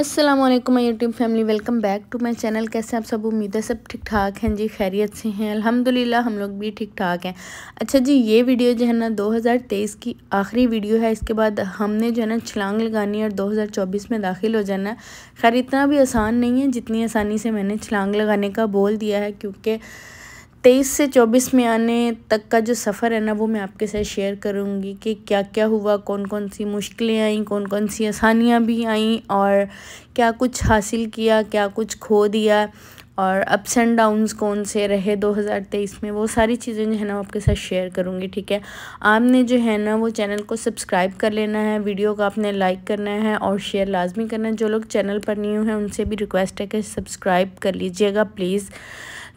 Aslam my YouTube family welcome back to my channel कैसे आप सब उम्मीद है सब ठीक ठाक हैं जी खैरियत से हैं अल्हम्दुलिल्लाह हम लोग भी ठीक ठाक हैं अच्छा जी ये वीडियो जो है ना 2023 की आखिरी वीडियो है इसके बाद हमने जो है ना छलांग लगानी और 2024 में दाखिल हो जाना खैर इतना भी आसान नहीं है जितनी आसानी से मैंने छलांग लगाने का बोल दिया है क्योंकि तेईस से चौबीस में आने तक का जो सफ़र है ना वो मैं आपके साथ शेयर करूँगी कि क्या क्या हुआ कौन कौन सी मुश्किलें आईं कौन कौन सी आसानियाँ भी आईं और क्या कुछ हासिल किया क्या कुछ खो दिया और अप्स एंड डाउन्स कौन से रहे 2023 में वो सारी चीज़ें जो है ना आपके साथ शेयर करूँगी ठीक है आपने जो है ना वो चैनल को सब्सक्राइब कर लेना है वीडियो को आपने लाइक करना है और शेयर लाजमी करना है जो लोग चैनल पर न्यू हैं उनसे भी रिक्वेस्ट है कि सब्सक्राइब कर लीजिएगा प्लीज़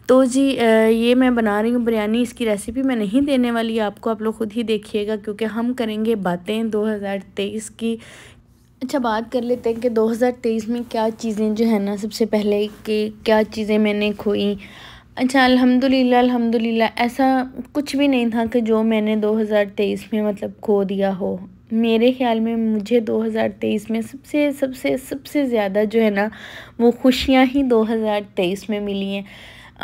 तो जी ये मैं बना रही हूँ बिरयानी इसकी रेसिपी मैं नहीं देने वाली आपको आप लोग खुद ही देखिएगा क्योंकि हम करेंगे बातें 2023 की अच्छा बात कर लेते हैं कि 2023 में क्या चीज़ें जो है ना सबसे पहले कि क्या चीज़ें मैंने खोई अच्छा अल्हम्दुलिल्लाह अल्हम्दुलिल्लाह ऐसा कुछ भी नहीं था कि जो मैंने 2023 में मतलब खो दिया हो मेरे ख्याल में मुझे 2023 में सबसे सबसे सबसे ज़्यादा जो है ना वो खुशियाँ ही 2023 में मिली हैं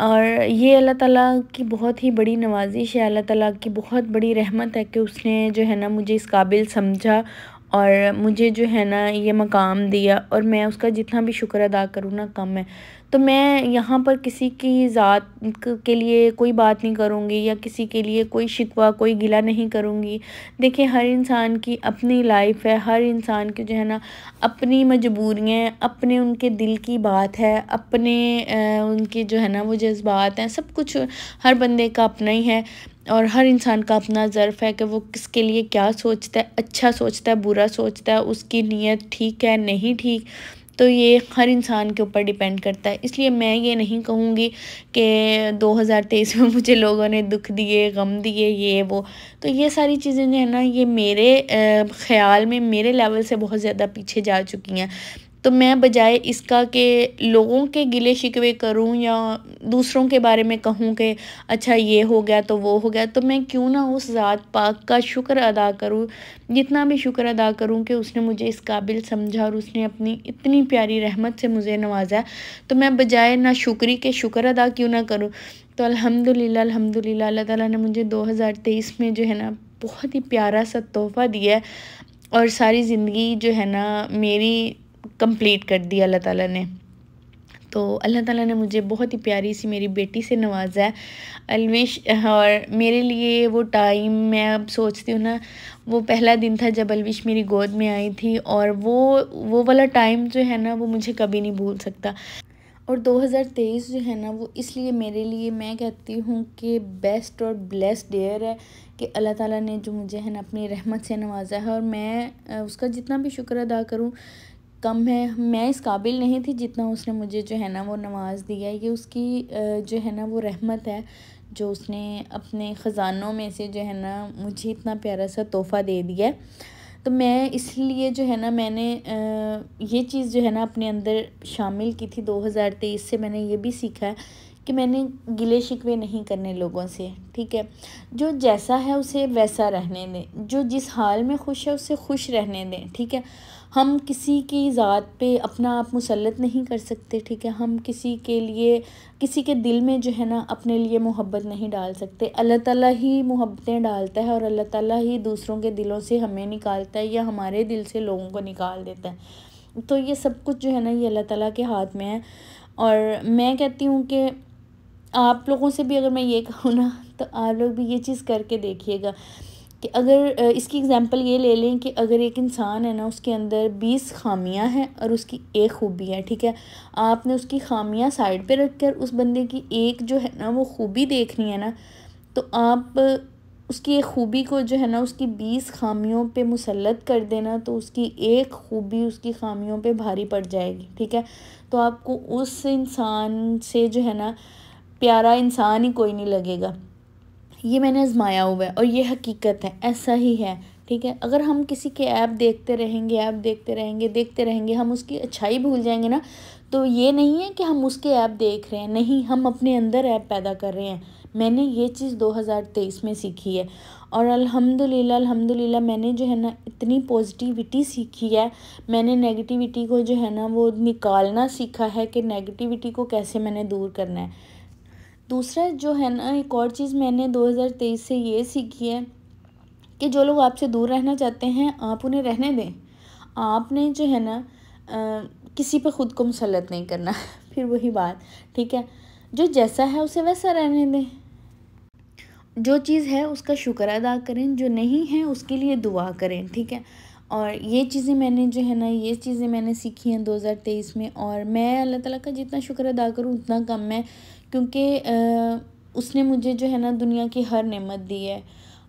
और ये अल्लाह ताला की बहुत ही बड़ी नवाजिश है अल्लाह ताला की बहुत बड़ी रहमत है कि उसने जो है ना मुझे इस काबिल समझा और मुझे जो है ना ये मकाम दिया और मैं उसका जितना भी शुक्र अदा करूँ ना कम है तो मैं यहाँ पर किसी की ज़ात के लिए कोई बात नहीं करूँगी या किसी के लिए कोई शिकवा कोई गिला नहीं करूँगी देखिए हर इंसान की अपनी लाइफ है हर इंसान की जो है ना अपनी मजबूरियाँ अपने उनके दिल की बात है अपने उनके जो है ना वो जज्बात हैं सब कुछ हर बंदे का अपना ही है और हर इंसान का अपना ज़र्फ़ है कि वो किसके लिए क्या सोचता है अच्छा सोचता है बुरा सोचता है उसकी नीयत ठीक है नहीं ठीक तो ये हर इंसान के ऊपर डिपेंड करता है इसलिए मैं ये नहीं कहूँगी कि 2023 में मुझे लोगों ने दुख दिए गम दिए ये वो तो ये सारी चीज़ें जो है ना ये मेरे ख्याल में मेरे लेवल से बहुत ज़्यादा पीछे जा चुकी हैं तो मैं बजाय इसका कि लोगों के गिले शिकवे करूं या दूसरों के बारे में कहूं कि अच्छा ये हो गया तो वो हो गया तो मैं क्यों ना उस ज़ात पाक का शुक्र अदा करूं जितना भी शुक्र अदा करूं कि उसने मुझे इस काबिल समझा और उसने अपनी इतनी प्यारी रहमत से मुझे नवाजा तो मैं बजाय ना शुक्री के शुक्र अदा क्यों ना करूँ तो अलहमदिल्ला अलहमदिल्ला अल्लाह ताला ने मुझे दो में जो है ना बहुत ही प्यारा सा तोहफ़ा दिया और सारी ज़िंदगी जो है ना मेरी कंप्लीट कर दिया अल्लाह ताला ने तो अल्लाह ताला ने मुझे बहुत ही प्यारी सी मेरी बेटी से नवाजा है अलविश और मेरे लिए वो टाइम मैं अब सोचती हूँ ना वो पहला दिन था जब अलविश मेरी गोद में आई थी और वो वो वाला टाइम जो है ना वो मुझे कभी नहीं भूल सकता और 2023 जो है ना वो इसलिए मेरे लिए मैं कहती हूँ कि बेस्ट और ब्लेस्ड ईयर है कि अल्लाह ताला ने जो मुझे है ना अपनी रहमत से नवाजा है और मैं उसका जितना भी शुक्र अदा करूँ कम है मैं इस काबिल नहीं थी जितना उसने मुझे जो है ना वो नमाज़ दी है ये उसकी जो है ना वो रहमत है जो उसने अपने ख़ज़ानों में से जो है ना मुझे इतना प्यारा सा तोहफ़ा दे दिया है तो मैं इसलिए जो है ना मैंने ये चीज़ जो है ना अपने अंदर शामिल की थी 2023 से मैंने ये भी सीखा है कि मैंने गिले शिकवे नहीं करने लोगों से ठीक है जो जैसा है उसे वैसा रहने दें जो जिस हाल में खुश है उसे खुश रहने दें ठीक है हम किसी की ज़ात पे अपना आप मुसलत नहीं कर सकते ठीक है हम किसी के लिए किसी के दिल में जो है ना अपने लिए मोहब्बत नहीं डाल सकते अल्लाह ताला ही मोहब्बतें डालता है और अल्लाह ताला ही दूसरों के दिलों से हमें निकालता है या हमारे दिल से लोगों को निकाल देता है तो ये सब कुछ जो है ना ये अल्लाह ताला के हाथ में है और मैं कहती हूँ कि आप लोगों से भी अगर मैं ये कहूँ ना तो आप लोग भी ये चीज़ करके देखिएगा कि अगर इसकी एग्ज़ाम्पल ये ले लें कि अगर एक इंसान है ना उसके अंदर बीस खामियां हैं और उसकी एक खूबी है ठीक है आपने उसकी खामियां साइड पे रख कर उस बंदे की एक जो है ना वो खूबी देखनी है ना तो आप उसकी एक खूबी को जो है ना उसकी बीस खामियों पे मुसलत कर देना तो उसकी एक खूबी उसकी खामियों पे भारी पड़ जाएगी ठीक है तो आपको उस इंसान से जो है ना प्यारा इंसान ही कोई नहीं लगेगा ये मैंने आजमाया हुआ है और ये हकीकत है ऐसा ही है ठीक है अगर हम किसी के ऐप देखते रहेंगे ऐप देखते रहेंगे देखते रहेंगे हम उसकी अच्छाई भूल जाएंगे ना तो ये नहीं है कि हम उसके ऐप देख रहे हैं नहीं हम अपने अंदर ऐप पैदा कर रहे हैं मैंने ये चीज़ 2023 में सीखी है और अल्हम्दुलिल्लाह अल्हम्दुलिल्लाह मैंने जो है ना इतनी पॉजिटिविटी सीखी है मैंने नेगेटिविटी को जो है ना वो निकालना सीखा है कि नेगेटिविटी को कैसे मैंने दूर करना है दूसरा जो है ना एक और चीज़ मैंने 2023 से ये सीखी है कि जो लोग आपसे दूर रहना चाहते हैं आप उन्हें रहने दें आपने जो है ना किसी पर ख़ुद को मुसलत नहीं करना फिर वही बात ठीक है जो जैसा है उसे वैसा रहने दें जो चीज़ है उसका शुक्र अदा करें जो नहीं है उसके लिए दुआ करें ठीक है और ये चीज़ें मैंने जो है ना ये चीज़ें मैंने सीखी हैं 2023 में और मैं अल्लाह ताला का जितना शुक्र अदा करूँ उतना कम है क्योंकि उसने मुझे जो है ना दुनिया की हर नेमत दी है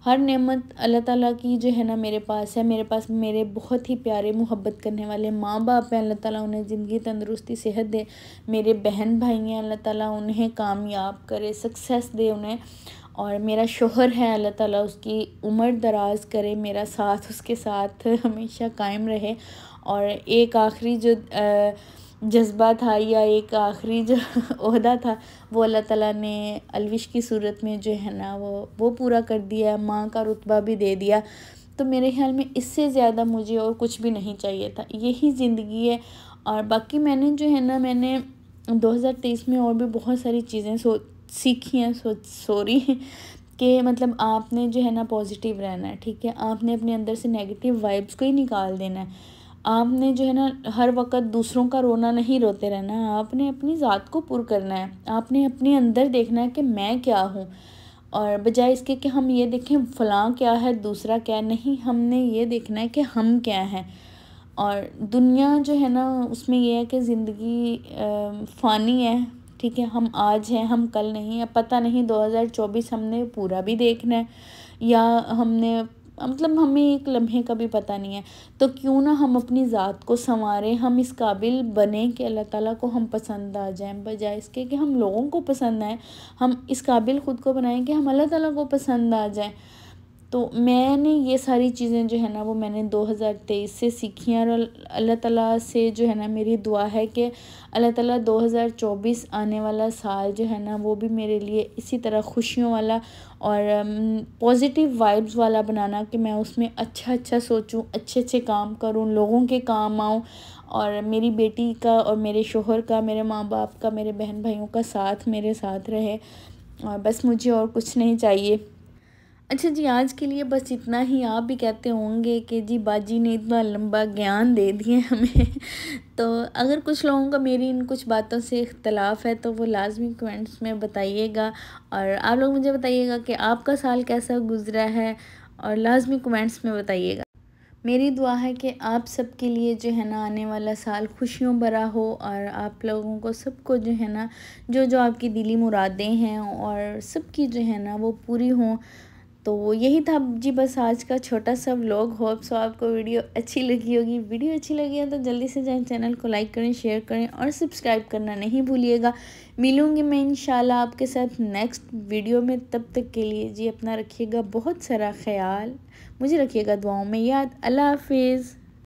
हर नेमत अल्लाह ताला की जो है ना मेरे पास है मेरे पास मेरे बहुत ही प्यारे मोहब्बत करने वाले माँ बाप हैं अल्लाह ताला उन्हें ज़िंदगी तंदरुस्ती सेहत दे मेरे बहन भाई हैं अल्लाह ताला उन्हें कामयाब करे सक्सेस दे उन्हें और मेरा शोहर है अल्लाह ताला उसकी उम्र दराज करे मेरा साथ उसके साथ हमेशा कायम रहे और एक आखिरी जो जज्बा था या एक आखिरी जो अहदा था वो अल्लाह ताला ने अलविश की सूरत में जो है ना वो वो पूरा कर दिया माँ का रुतबा भी दे दिया तो मेरे ख्याल में इससे ज़्यादा मुझे और कुछ भी नहीं चाहिए था यही ज़िंदगी है और बाकी मैंने जो है ना मैंने 2023 में और भी बहुत सारी चीज़ें सो सीखी हैं सो सॉरी कि मतलब आपने जो है ना पॉजिटिव रहना है ठीक है आपने अपने अंदर से नेगेटिव वाइब्स को ही निकाल देना है आपने जो है ना हर वक्त दूसरों का रोना नहीं रोते रहना है आपने अपनी ज़ात को पुर करना है आपने अपने अंदर देखना है कि मैं क्या हूँ और बजाय इसके कि हम ये देखें फलां क्या है दूसरा क्या नहीं हमने ये देखना है कि हम क्या हैं और दुनिया जो है ना उसमें यह है कि ज़िंदगी फ़ानी है ठीक है हम आज हैं हम कल नहीं है पता नहीं 2024 हमने पूरा भी देखना है या हमने मतलब हमें एक लम्हे का भी पता नहीं है तो क्यों ना हम अपनी ज़ात को संवारें हम इस काबिल बने कि अल्लाह ताला को हम पसंद आ जाएं बजाय इसके कि हम लोगों को पसंद आए हम इस काबिल ख़ुद को बनाएं कि हम अल्लाह ताला को पसंद आ जाएं तो मैंने ये सारी चीज़ें जो है ना वो मैंने 2023 से सीखी हैं और अल्लाह ताला से जो है ना मेरी दुआ है कि अल्लाह ताला 2024 आने वाला साल जो है ना वो भी मेरे लिए इसी तरह खुशियों वाला और पॉजिटिव वाइब्स वाला बनाना कि मैं उसमें अच्छा अच्छा सोचूं अच्छे अच्छे काम करूं लोगों के काम आऊं और मेरी बेटी का और मेरे शोहर का मेरे माँ बाप का मेरे बहन भाइयों का साथ मेरे साथ रहे और बस मुझे और कुछ नहीं चाहिए अच्छा जी आज के लिए बस इतना ही आप भी कहते होंगे कि जी बाजी ने इतना लंबा ज्ञान दे दिए हमें तो अगर कुछ लोगों का मेरी इन कुछ बातों से इख्तलाफ है तो वो लाजमी कमेंट्स में बताइएगा और आप लोग मुझे बताइएगा कि आपका साल कैसा गुजरा है और लाजमी कमेंट्स में बताइएगा मेरी दुआ है कि आप सब के लिए जो है ना आने वाला साल खुशियों भरा हो और आप लोगों को सबको जो है ना जो जो आपकी दिली मुरादें हैं और सबकी जो है ना वो पूरी हों तो यही था जी बस आज का छोटा सा व्लॉग होप सो आपको वीडियो अच्छी लगी होगी वीडियो अच्छी लगी है तो जल्दी से जाए चैनल को लाइक करें शेयर करें और सब्सक्राइब करना नहीं भूलिएगा मिलूँगी मैं इन आपके साथ नेक्स्ट वीडियो में तब तक के लिए जी अपना रखिएगा बहुत सारा ख्याल मुझे रखिएगा दुआओं में याद अल्लाह हाफिज़